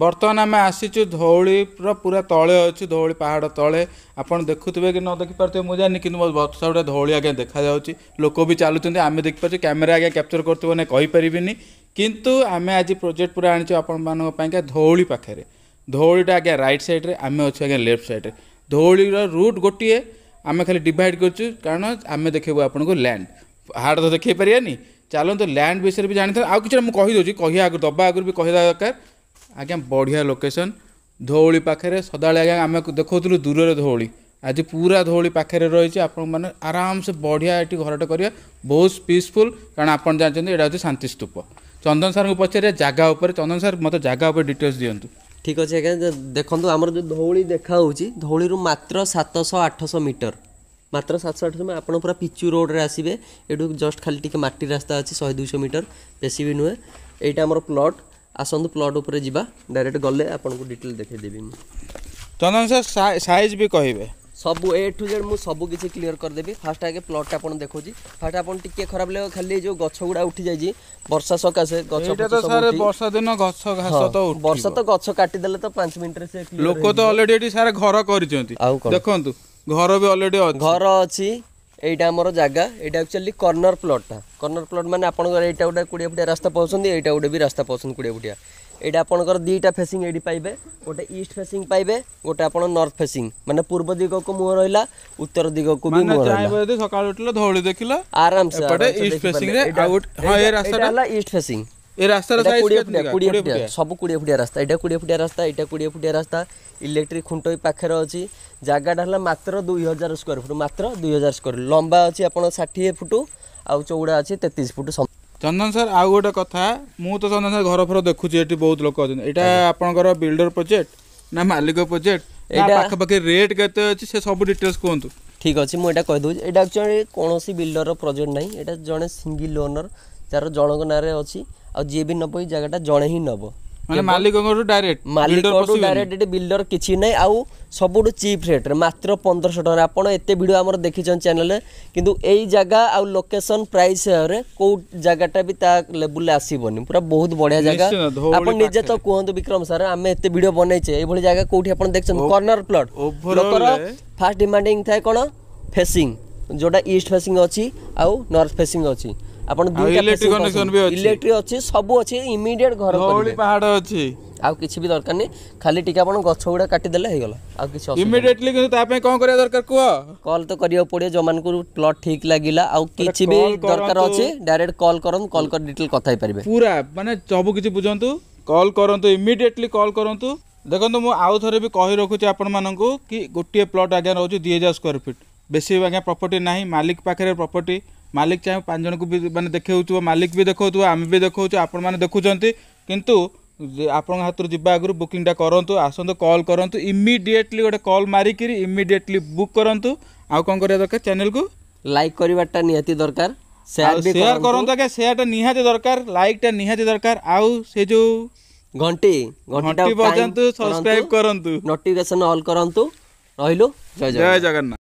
ବର୍ତ୍ତମାନ ଆମେ ଆସିଛୁ ଧଉଳିର ପୁରା ତଳେ ଅଛି ଧଉଳି ପାହାଡ଼ ତଳେ ଆପଣ ଦେଖୁଥିବେ କି ନ ଦେଖିପାରୁଥିବେ ମୁଁ ଜାଣିନି କିନ୍ତୁ ମୋ ସବୁଟା ଧଉଳି ଆଜ୍ଞା ଦେଖାଯାଉଛି ଲୋକ ବି ଚାଲୁଛନ୍ତି ଆମେ ଦେଖିପାରୁଛୁ କ୍ୟାମେରା ଆଜ୍ଞା କ୍ୟାପଚର୍ କରୁଥିବ ନା କହିପାରିବିନି କିନ୍ତୁ ଆମେ ଆଜି ପ୍ରୋଜେକ୍ଟ ପୁରା ଆଣିଛୁ ଆପଣମାନଙ୍କ ପାଇଁକା ଧଉଳି ପାଖରେ ଧଉଳିଟା ଆଜ୍ଞା ରାଇଟ୍ ସାଇଡ଼୍ରେ ଆମେ ଅଛୁ ଆଜ୍ଞା ଲେଫ୍ଟ ସାଇଡ଼୍ରେ ଧଉଳିର ରୁଟ୍ ଗୋଟିଏ ଆମେ ଖାଲି ଡିଭାଇଡ଼ କରୁଛୁ କାରଣ ଆମେ ଦେଖେଇବୁ ଆପଣଙ୍କୁ ଲ୍ୟାଣ୍ଡ ହାଡ଼ ତ ଦେଖେଇ ପାରିବାନି ଚାଲନ୍ତୁ ଲ୍ୟାଣ୍ଡ ବିଷୟରେ ବି ଜାଣିଥାନ୍ତୁ ଆଉ କିଛିଟା ମୁଁ କହିଦେଉଛି କହିବା ଆଗରୁ ଦେବା ଆଗରୁ ବି କହିବା ଦରକାର ଆଜ୍ଞା ବଢ଼ିଆ ଲୋକେସନ୍ ଧଉଳି ପାଖରେ ସଦାବେଳେ ଆଜ୍ଞା ଆମେ ଦେଖାଉଥିଲୁ ଦୂରରେ ଧଉଳି ଆଜି ପୁରା ଧଉଳି ପାଖରେ ରହିଛି ଆପଣମାନେ ଆରାମସେ ବଢ଼ିଆ ଏଠି ଘରଟେ କରିବେ ବହୁତ ପିସ୍ଫୁଲ୍ କାରଣ ଆପଣ ଜାଣିଛନ୍ତି ଏଇଟା ହେଉଛି ଶାନ୍ତି ସ୍ତୂପ ଚନ୍ଦନ ସାର୍ଙ୍କୁ ପଚାରିବା ଜାଗା ଉପରେ ଚନ୍ଦନ ସାର୍ ମୋତେ ଜାଗା ଉପରେ ଡିଟେଲ୍ସ ଦିଅନ୍ତୁ ଠିକ୍ ଅଛି ଆଜ୍ଞା ଦେଖନ୍ତୁ ଆମର ଯେଉଁ ଧଉଳି ଦେଖାହେଉଛି ଧଉଳିରୁ ମାତ୍ର ସାତଶହ ଆଠଶହ ମିଟର ମାତ୍ର ସାତଶହ ଆଠଶହ ଆପଣ ପୁରା ପିଚୁ ରୋଡ଼ରେ ଆସିବେ ଏଠୁ ଜଷ୍ଟ ଖାଲି ଟିକେ ମାଟି ରାସ୍ତା ଅଛି ଶହେ ଦୁଇଶହ ମିଟର ବେଶୀ ବି ନୁହେଁ ଏଇଟା ଆମର ପ୍ଲଟ୍ ଆସନ୍ତୁ ପ୍ଲଟ୍ ଉପରେ ଯିବା ଡାଇରେକ୍ଟ ଗଲେ ଆପଣଙ୍କୁ ଡିଟେଲ୍ ଦେଖେଇଦେବି ମୁଁ ଚନ୍ଦନ ସାର୍ ସାଇଜ୍ ବି କହିବେ ସବୁ ଏ ଟୁ ଜେଡ଼୍ ମୁଁ ସବୁ କିଛି କ୍ଲିୟର୍ କରିଦେବି ଫାର୍ଷ୍ଟ ଆଗେ ପ୍ଲଟ୍ଟା ଆପଣ ଦେଖୁଛି ଫାର୍ଷ୍ଟ ଆପଣ ଟିକିଏ ଖରାପ ଲାଗିବ ଖାଲି ଏଇ ଯେଉଁ ଗଛ ଗୁଡ଼ା ଉଠିଯାଇଛି ବର୍ଷା ସକାଶେ ଗଛ ସାର୍ ବର୍ଷା ଦିନ ଗଛ ଘାସ ତ ବର୍ଷା ତ ଗଛ କାଟିଦେଲେ ତ ପାଞ୍ଚ ମିନିଟ୍ରେ ସେ ଲୋକ ତ ଅଲରେଡି ଏଠି ସାର୍ ଘର କରିଛନ୍ତି ଆଉ ଦେଖନ୍ତୁ ଘର ବି ଅଲରେଡି ଘର ଅଛି এইটা আমার জায়গা এইটা একচুয়ালি কর্ণর প্লটটা কর্ণর প্লট মানে আপনার এইটা গোটে কোড়িয়ে ফুটিয়া রাস্তা পাচ্ছেন এইটা গোটে বি রাস্তা পাচ্ছেন কোড়িয়ে ফুটিয়া এইটা আপনার দুইটা ফেসিং এইটি পাইবে গোটে ইস্ট ফেসিং পাইবে গোটে আপনার নর্থ ফেসিং মানে পূর্ব দিগকু মুহ রহিলা উত্তর দিগকু বি মুহ রহিলা যদি সকাল উঠলে ধৌলি দেখিলা আরামসে ইস্ট ফেসিং রে আউট হ্যাঁ এই রাস্তাটা হলা ইস্ট ফেসিং এই রাস্তার সাইজ কেতনে 20 ফুটিয়া সব 20 ফুটিয়া রাস্তা এটা 20 ফুটিয়া রাস্তা এটা 20 ফুটিয়া রাস্তা ইলেকট্রিক খুঁট বি পাখে অছি জায়গাটা হল মাত্র 2000 স্কয়ার ফুট মাত্র 2000 স্কয়ার লম্বা অছি আপন 60 ফুট আউ চৌড়া অছি 33 ফুট চন্দন স্যার আউ গোটে কথা মু তো চন্দন স্যার ঘর ফর দেখুছি এটি বহুত লোক অছেন এটা আপনকর বিল্ডর প্রজেক্ট না মালিক প্রজেক্ট এটা পাখাপাখি রেট কেতে অছি সে সব ডিটেলস কুহন্তু ঠিক আছে মু এটা কই দউছি এটা একচুয়ালি কোনসি বিল্ডর প্রজেক্ট নাই এটা জনে সিঙ্গেল ওনর ତାର ଜଣଙ୍କ ନାଁରେ ଅଛି ଆଉ ଯିଏ ବି ନେବ ଏଇ ଜାଗାଟା ଜଣେ ହିଁ ନେବ ମାଲିକଙ୍କଠୁ ଡାଇରେକ୍ଟ ମାଲିକଙ୍କଠୁ ଡାଇରେକ୍ଟ ଏଠି ବିଲ୍ଡର କିଛି ନାହିଁ ଆଉ ସବୁଠୁ ଚିପ୍ ରେଟ୍ରେ ମାତ୍ର ପନ୍ଦରଶହ ଟଙ୍କାରେ ଆପଣ ଏତେ ଭିଡ଼ିଓ ଆମର ଦେଖିଛନ୍ତି ଚ୍ୟାନେଲରେ କିନ୍ତୁ ଏଇ ଜାଗା ଆଉ ଲୋକେସନ୍ ପ୍ରାଇସ୍ ହିସାବରେ କେଉଁ ଜାଗାଟା ବି ତା ଲେବୁଲ୍ରେ ଆସିବନି ପୁରା ବହୁତ ବଢ଼ିଆ ଜାଗା ଆପଣ ନିଜେ ତ କୁହନ୍ତୁ ବିକ୍ରମ ସାର୍ ଆମେ ଏତେ ଭିଡ଼ିଓ ବନେଇଛେ ଏଇଭଳି ଜାଗା କେଉଁଠି ଆପଣ ଦେଖିଛନ୍ତି କର୍ଣ୍ଣର ପ୍ଲଟ୍ ଲୋକର ଫାର୍ଷ୍ଟ ଡିମାଣ୍ଡିଂ ଥାଏ କ'ଣ ଫେସିଂ ଯେଉଁଟା ଇଷ୍ଟ ଫେସିଂ ଅଛି ଆଉ ନର୍ଥ ଫେସିଂ ଅଛି ଆପଣ ଇଲେକ୍ଟ୍ରି ଅଛି ସବୁ ଅଛି ଇମିଡିଏଟ୍ ଘର ପାହାଡ଼ ଅଛି ଆଉ କିଛି ବି ଦରକାର ନାହିଁ ଖାଲି ଟିକେ ଆପଣ ଗଛ ଗୁଡ଼ା କାଟିଦେଲେ ହେଇଗଲା ଆଉ କିଛି ଇମିଡିଏଟଲି କିନ୍ତୁ ତା ପାଇଁ କ'ଣ କରିବା ଦରକାର କୁହ କଲ୍ ତ କରିବାକୁ ପଡ଼ିବ ଯେଉଁମାନଙ୍କୁ ପ୍ଲଟ୍ ଠିକ୍ ଲାଗିଲା ଆଉ କିଛି ବି ଦରକାର ଅଛି ଡାଇରେକ୍ଟ କଲ୍ କରନ୍ତୁ କଲ୍ କରି ଡିଟେଲ୍ କଥା ହେଇପାରିବେ ପୁରା ମାନେ ସବୁ କିଛି ବୁଝନ୍ତୁ କଲ୍ କରନ୍ତୁ ଇମିଡିଏଟଲି କଲ୍ କରନ୍ତୁ ଦେଖନ୍ତୁ ମୁଁ ଆଉ ଥରେ ବି କହି ରଖୁଛି ଆପଣମାନଙ୍କୁ କି ଗୋଟିଏ ପ୍ଲଟ୍ ଆଜ୍ଞା ରହୁଛି ଦୁଇ ହଜାର ସ୍କୋୟାର ଫିଟ୍ ବେଶୀ ଆଜ୍ଞା ପ୍ରପର୍ଟି ନାହିଁ ମାଲିକ ପାଖରେ ପ୍ରପର୍ଟି ମାଲିକ ଚାହେଁ ପାଞ୍ଚ ଜଣଙ୍କୁ ବି ମାନେ ଦେଖାଉଥିବ ମାଲିକ ବି ଦେଖାଉଥିବ ଆମେ ବି ଦେଖାଉଛୁ ଆପଣମାନେ ଦେଖୁଛନ୍ତି କିନ୍ତୁ ଆପଣଙ୍କ ହାତରୁ ଯିବା ଆଗରୁ ବୁକିଂଟା କରନ୍ତୁ ଆସନ୍ତୁ କଲ୍ କରନ୍ତୁ ଇମିଡ଼ିଏଟଲି ଗୋଟେ କଲ୍ ମାରିକିରି ଇମିଡ଼ିଏଟଲି ବୁକ୍ କରନ୍ତୁ ଆଉ କ'ଣ କରିବା ଦରକାର ଚ୍ୟାନେଲକୁ ଲାଇକ୍ କରିବାଟା ନିହାତି ଦରକାର ସେୟାର କରନ୍ତୁ ଆଜ୍ଞା ସେୟାରଟା ନିହାତି ଦରକାର ଲାଇକ୍ଟା ନିହାତି ଦରକାର ଆଉ ସେ ଯେଉଁ ଘଣ୍ଟି ଘଣ୍ଟି ବଜାନ୍ତୁ ସବସ୍କ୍ରାଇବ୍ କରନ୍ତୁ ନୋଟିଫିକେସନ୍ ଅଲ୍ କରନ୍ତୁ ରହିଲୁ ଜୟ ଜଗନ୍ନାଥ